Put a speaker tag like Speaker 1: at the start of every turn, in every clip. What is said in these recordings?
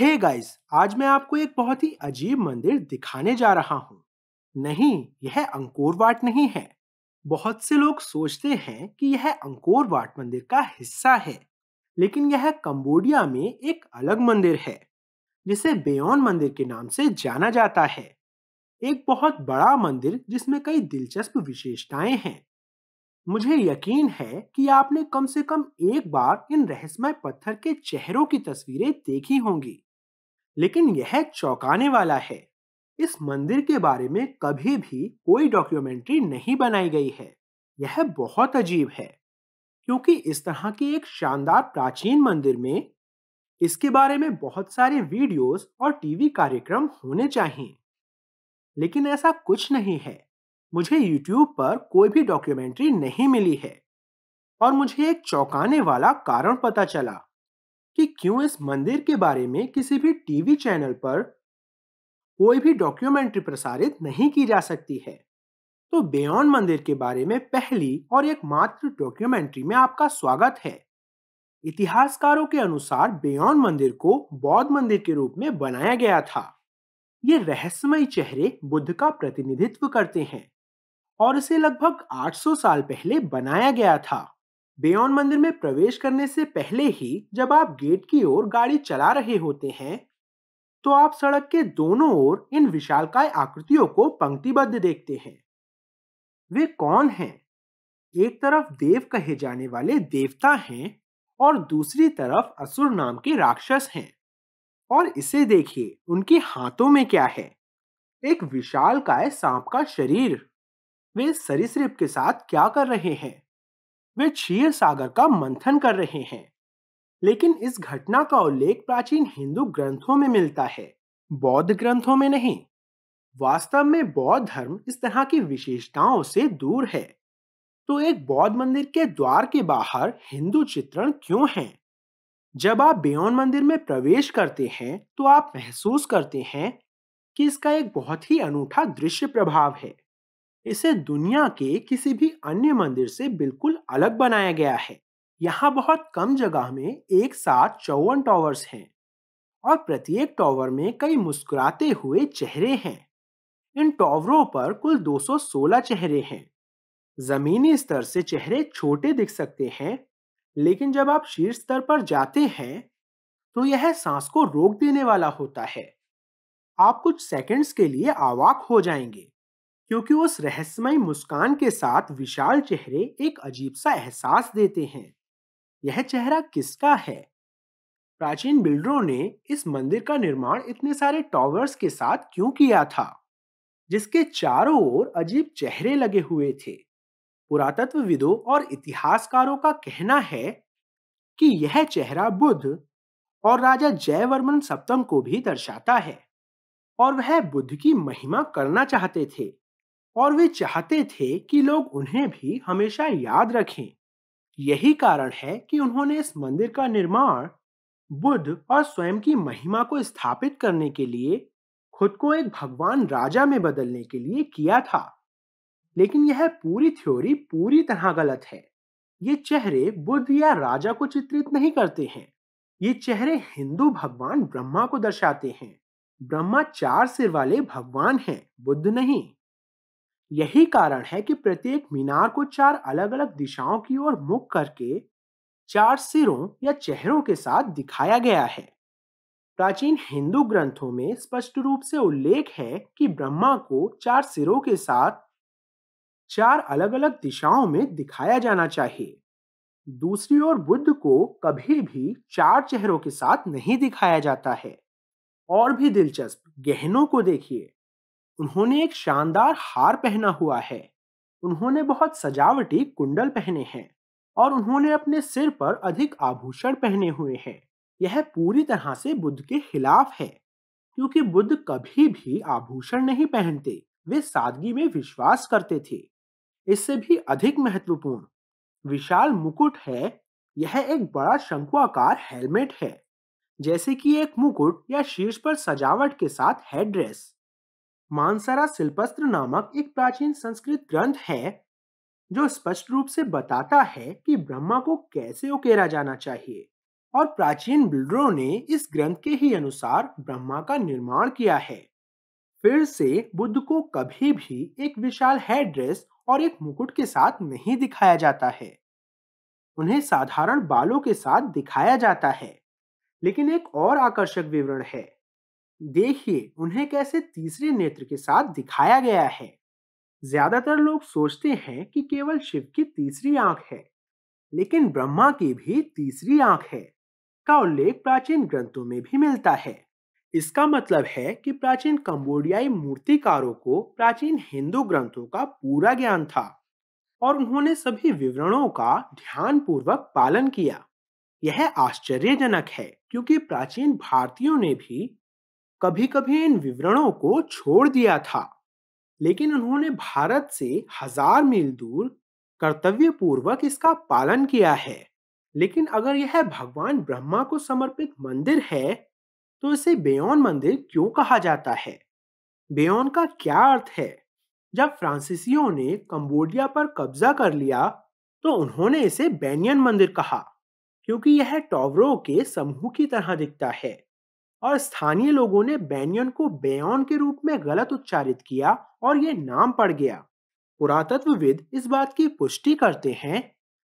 Speaker 1: हे hey guys आज मैं आपको एक बहुत ही अजीब मंदिर दिखाने जा रहा हूँ नहीं यह अंकोर वाट नहीं है बहुत से लोग सोचते हैं कि यह अंकोर वाट मंदिर का हिस्सा है लेकिन यह कंबोडिया में एक अलग मंदिर है जिसे बेयोन मंदिर के नाम से जाना जाता है एक बहुत बड़ा मंदिर जिसमें कई दिलचस्प विशेषताएं हैं मुझे यकीन है कि आपने कम से कम एक बार इन रहस्यमय पत्थर के चेहरों की तस्वीरें देखी होंगी लेकिन यह चौंकाने वाला है इस मंदिर के बारे में कभी भी कोई डॉक्यूमेंट्री नहीं बनाई गई है यह बहुत अजीब है क्योंकि इस तरह के एक शानदार प्राचीन मंदिर में इसके बारे में बहुत सारे वीडियोस और टीवी कार्यक्रम होने चाहिए लेकिन ऐसा कुछ नहीं है मुझे यूट्यूब पर कोई भी डॉक्यूमेंट्री नहीं मिली है और मुझे एक चौंकाने वाला कारण पता चला कि क्यों इस मंदिर के बारे में किसी भी टीवी चैनल पर कोई भी डॉक्यूमेंट्री प्रसारित नहीं की जा सकती है तो बेयॉन्ड मंदिर के बारे में पहली और एकमात्र डॉक्यूमेंट्री में आपका स्वागत है इतिहासकारों के अनुसार बेयन मंदिर को बौद्ध मंदिर के रूप में बनाया गया था ये रहस्यमय चेहरे बुद्ध का प्रतिनिधित्व करते हैं और इसे लगभग 800 साल पहले बनाया गया था बेयौन मंदिर में प्रवेश करने से पहले ही जब आप गेट की ओर गाड़ी चला रहे होते हैं तो आप सड़क के दोनों ओर इन विशालकाय आकृतियों को पंक्तिबद्ध देखते हैं वे कौन हैं एक तरफ देव कहे जाने वाले देवता हैं और दूसरी तरफ असुर नाम के राक्षस हैं और इसे देखिए उनके हाथों में क्या है एक विशालकाय सांप का शरीर वे सरिसप के साथ क्या कर रहे हैं वे क्षीर सागर का मंथन कर रहे हैं लेकिन इस घटना का उल्लेख प्राचीन हिंदू ग्रंथों में मिलता है बौद्ध ग्रंथों में नहीं वास्तव में बौद्ध धर्म इस तरह की विशेषताओं से दूर है तो एक बौद्ध मंदिर के द्वार के बाहर हिंदू चित्रण क्यों है जब आप बेयोन मंदिर में प्रवेश करते हैं तो आप महसूस करते हैं कि इसका एक बहुत ही अनूठा दृश्य प्रभाव है इसे दुनिया के किसी भी अन्य मंदिर से बिल्कुल अलग बनाया गया है यहाँ बहुत कम जगह में एक साथ चौवन टॉवर्स हैं और प्रत्येक टॉवर में कई मुस्कुराते हुए चेहरे हैं इन टॉवरों पर कुल 216 चेहरे हैं जमीनी स्तर से चेहरे छोटे दिख सकते हैं लेकिन जब आप शीर्ष स्तर पर जाते हैं तो यह सांस को रोक देने वाला होता है आप कुछ सेकंड्स के लिए आवाक हो जाएंगे क्योंकि उस रहस्यमय मुस्कान के साथ विशाल चेहरे एक अजीब सा एहसास देते हैं यह चेहरा किसका है प्राचीन बिल्डरों ने इस मंदिर का निर्माण इतने सारे टॉवर्स के साथ क्यों किया था जिसके चारों ओर अजीब चेहरे लगे हुए थे पुरातत्वविदों और इतिहासकारों का कहना है कि यह चेहरा बुद्ध और राजा जयवर्मन सप्तम को भी दर्शाता है और वह बुद्ध की महिमा करना चाहते थे और वे चाहते थे कि लोग उन्हें भी हमेशा याद रखें यही कारण है कि उन्होंने इस मंदिर का निर्माण बुद्ध और स्वयं की महिमा को स्थापित करने के लिए खुद को एक भगवान राजा में बदलने के लिए किया था लेकिन यह पूरी थ्योरी पूरी तरह गलत है ये चेहरे बुद्ध या राजा को चित्रित नहीं करते हैं ये चेहरे हिंदू भगवान ब्रह्मा को दर्शाते हैं ब्रह्मा चार सिर वाले भगवान हैं बुद्ध नहीं यही कारण है कि प्रत्येक मीनार को चार अलग अलग दिशाओं की ओर मुख करके चार सिरों या चेहरों के साथ दिखाया गया है प्राचीन हिंदू ग्रंथों में स्पष्ट रूप से उल्लेख है कि ब्रह्मा को चार सिरों के साथ चार अलग अलग दिशाओं में दिखाया जाना चाहिए दूसरी ओर बुद्ध को कभी भी चार चेहरों के साथ नहीं दिखाया जाता है और भी दिलचस्प गहनों को देखिए उन्होंने एक शानदार हार पहना हुआ है उन्होंने बहुत सजावटी कुंडल पहने हैं और उन्होंने अपने सिर पर अधिक आभूषण पहने हुए हैं यह पूरी तरह से बुद्ध के खिलाफ है क्योंकि बुद्ध कभी भी आभूषण नहीं पहनते वे सादगी में विश्वास करते थे इससे भी अधिक महत्वपूर्ण विशाल मुकुट है यह एक बड़ा शंकुआकार हेलमेट है जैसे कि एक मुकुट या शीर्ष पर सजावट के साथ हेडड्रेस मानसरा शिल्पस्त्र नामक एक प्राचीन संस्कृत ग्रंथ है जो स्पष्ट रूप से बताता है कि ब्रह्मा को कैसे उकेरा जाना चाहिए और प्राचीन बिल्डरों ने इस ग्रंथ के ही अनुसार ब्रह्मा का निर्माण किया है फिर से बुद्ध को कभी भी एक विशाल हेड ड्रेस और एक मुकुट के साथ नहीं दिखाया जाता है उन्हें साधारण बालों के साथ दिखाया जाता है लेकिन एक और आकर्षक विवरण है देखिए उन्हें कैसे तीसरे नेत्र के साथ दिखाया गया है ज्यादातर लोग सोचते हैं कि केवल शिव की तीसरी आंख है लेकिन ब्रह्मा की भी तीसरी आंख है का उल्लेख प्राचीन ग्रंथों में भी मिलता है इसका मतलब है कि प्राचीन कंबोडियाई मूर्तिकारों को प्राचीन हिंदू ग्रंथों का पूरा ज्ञान था और उन्होंने सभी विवरणों का ध्यान पूर्वक पालन किया यह आश्चर्यजनक है क्योंकि प्राचीन भारतीयों ने भी कभी कभी इन विवरणों को छोड़ दिया था लेकिन उन्होंने भारत से हजार मील दूर कर्तव्य पूर्वक इसका पालन किया है लेकिन अगर यह भगवान ब्रह्मा को समर्पित मंदिर है तो इसे बेयोन मंदिर क्यों कहा जाता है बेयोन का क्या अर्थ है जब फ्रांसीसियों ने कंबोडिया पर कब्जा कर लिया तो उन्होंने इसे बैनियन मंदिर कहा क्योंकि यह टॉवरों के समूह की तरह दिखता है और स्थानीय लोगों ने बैनियन को बेयन के रूप में गलत उच्चारित किया और ये नाम पड़ गया पुरातत्वविद इस बात की पुष्टि करते हैं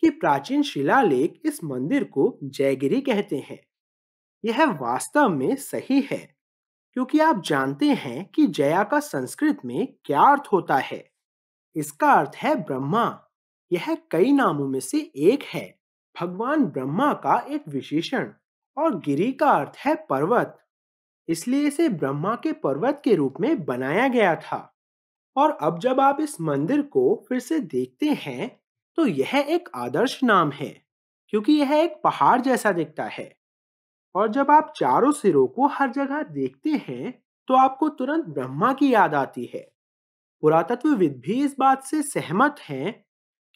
Speaker 1: कि प्राचीन शिलालेख इस मंदिर को जयगिरी कहते हैं यह वास्तव में सही है क्योंकि आप जानते हैं कि जया का संस्कृत में क्या अर्थ होता है इसका अर्थ है ब्रह्मा यह कई नामों में से एक है भगवान ब्रह्मा का एक विशेषण और गिरी का अर्थ है पर्वत इसलिए इसे ब्रह्मा के पर्वत के रूप में बनाया गया था और अब जब आप इस मंदिर को फिर से देखते हैं तो यह एक आदर्श नाम है क्योंकि यह एक पहाड़ जैसा दिखता है और जब आप चारों सिरों को हर जगह देखते हैं तो आपको तुरंत ब्रह्मा की याद आती है पुरातत्वविद भी इस बात से सहमत हैं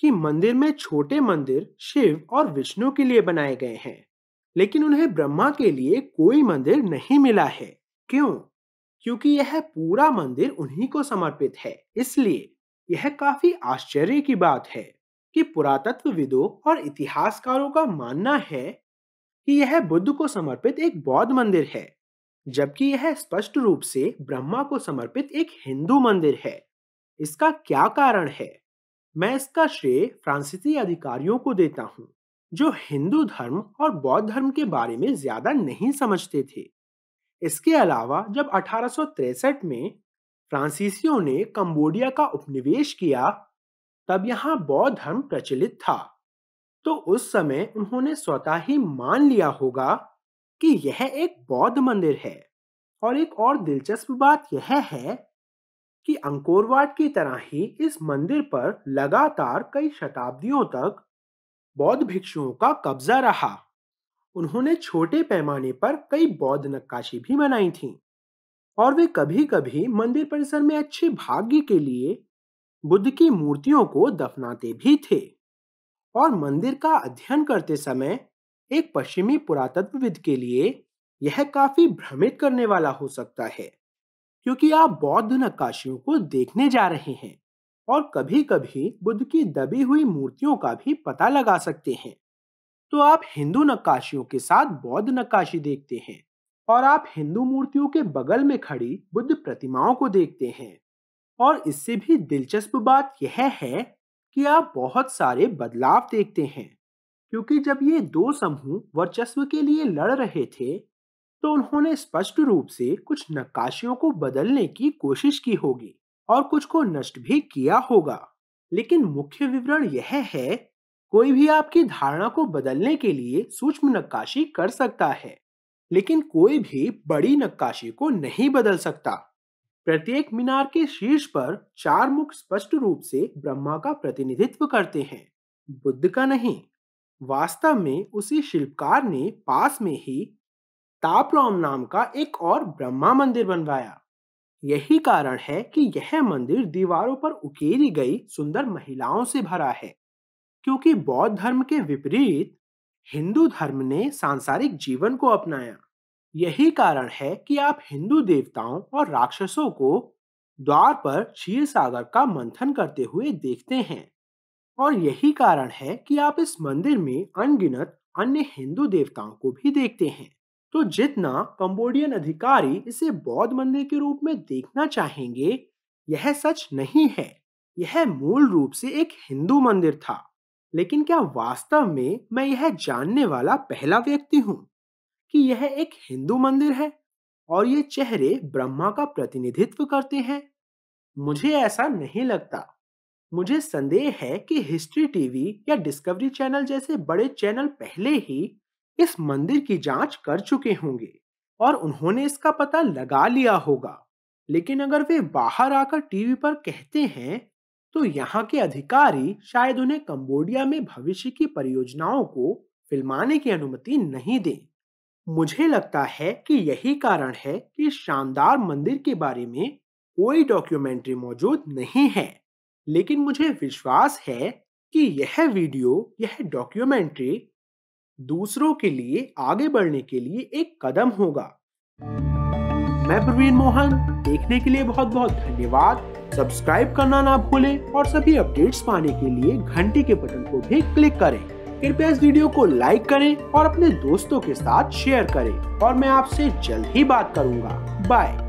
Speaker 1: कि मंदिर में छोटे मंदिर शिव और विष्णु के लिए बनाए गए हैं लेकिन उन्हें ब्रह्मा के लिए कोई मंदिर नहीं मिला है क्यों क्योंकि यह पूरा मंदिर उन्हीं को समर्पित है इसलिए यह काफी आश्चर्य की बात है कि पुरातत्वविदों और इतिहासकारों का मानना है कि यह बुद्ध को समर्पित एक बौद्ध मंदिर है जबकि यह स्पष्ट रूप से ब्रह्मा को समर्पित एक हिंदू मंदिर है इसका क्या कारण है मैं इसका श्रेय फ्रांसीसी अधिकारियों को देता हूँ जो हिंदू धर्म और बौद्ध धर्म के बारे में ज्यादा नहीं समझते थे इसके अलावा जब 1863 में फ्रांसीसियों ने कंबोडिया का उपनिवेश किया तब यहां बौद्ध धर्म प्रचलित था तो उस समय उन्होंने स्वतः ही मान लिया होगा कि यह एक बौद्ध मंदिर है और एक और दिलचस्प बात यह है कि अंकोरवाट की तरह ही इस मंदिर पर लगातार कई शताब्दियों तक बौद्ध भिक्षुओं का कब्जा रहा उन्होंने छोटे पैमाने पर कई बौद्ध नक्काशी भी बनाई थी और वे कभी कभी मंदिर परिसर में अच्छे भाग्य के लिए बुद्ध की मूर्तियों को दफनाते भी थे और मंदिर का अध्ययन करते समय एक पश्चिमी पुरातत्वविद के लिए यह काफी भ्रमित करने वाला हो सकता है क्योंकि आप बौद्ध नक्काशियों को देखने जा रहे हैं और कभी कभी बुद्ध की दबी हुई मूर्तियों का भी पता लगा सकते हैं तो आप हिंदू नक्काशियों के साथ बौद्ध नक्काशी देखते हैं और आप हिंदू मूर्तियों के बगल में खड़ी बुद्ध प्रतिमाओं को देखते हैं और इससे भी दिलचस्प बात यह है कि आप बहुत सारे बदलाव देखते हैं क्योंकि जब ये दो समूह वर्चस्व के लिए लड़ रहे थे तो उन्होंने स्पष्ट रूप से कुछ नक्काशियों को बदलने की कोशिश की होगी और कुछ को नष्ट भी किया होगा लेकिन मुख्य विवरण यह है कोई भी आपकी धारणा को बदलने के लिए सूक्ष्म नक्काशी कर सकता है लेकिन कोई भी बड़ी नक्काशी को नहीं बदल सकता प्रत्येक मीनार के शीर्ष पर चार मुख स्पष्ट रूप से ब्रह्मा का प्रतिनिधित्व करते हैं बुद्ध का नहीं वास्तव में उसी शिल्पकार ने पास में ही ताप्लॉम नाम का एक और ब्रह्मा मंदिर बनवाया यही कारण है कि यह मंदिर दीवारों पर उकेरी गई सुंदर महिलाओं से भरा है क्योंकि बौद्ध धर्म के विपरीत हिंदू धर्म ने सांसारिक जीवन को अपनाया यही कारण है कि आप हिंदू देवताओं और राक्षसों को द्वार पर क्षीर सागर का मंथन करते हुए देखते हैं और यही कारण है कि आप इस मंदिर में अनगिनत अन्य हिंदू देवताओं को भी देखते हैं तो जितना कंबोडियन अधिकारी इसे बौद्ध मंदिर के रूप में देखना चाहेंगे यह सच नहीं है यह मूल रूप से एक हिंदू मंदिर था लेकिन क्या वास्तव में मैं यह जानने वाला पहला व्यक्ति हूं कि यह एक हिंदू मंदिर है और ये चेहरे ब्रह्मा का प्रतिनिधित्व करते हैं मुझे ऐसा नहीं लगता मुझे संदेह है कि हिस्ट्री टीवी या डिस्कवरी चैनल जैसे बड़े चैनल पहले ही इस मंदिर की जांच कर चुके होंगे और उन्होंने इसका पता लगा लिया होगा लेकिन अगर वे बाहर आकर टीवी पर कहते हैं तो यहाँ के अधिकारी शायद उन्हें कंबोडिया में भविष्य की परियोजनाओं को फिल्माने की अनुमति नहीं दें मुझे लगता है कि यही कारण है कि शानदार मंदिर के बारे में कोई डॉक्यूमेंट्री मौजूद नहीं है लेकिन मुझे विश्वास है कि यह वीडियो यह डॉक्यूमेंट्री दूसरों के लिए आगे बढ़ने के लिए एक कदम होगा मैं प्रवीण मोहन देखने के लिए बहुत बहुत धन्यवाद सब्सक्राइब करना ना भूलें और सभी अपडेट्स पाने के लिए घंटी के बटन को भी क्लिक करें कृपया इस वीडियो को लाइक करें और अपने दोस्तों के साथ शेयर करें और मैं आपसे जल्द ही बात करूंगा बाय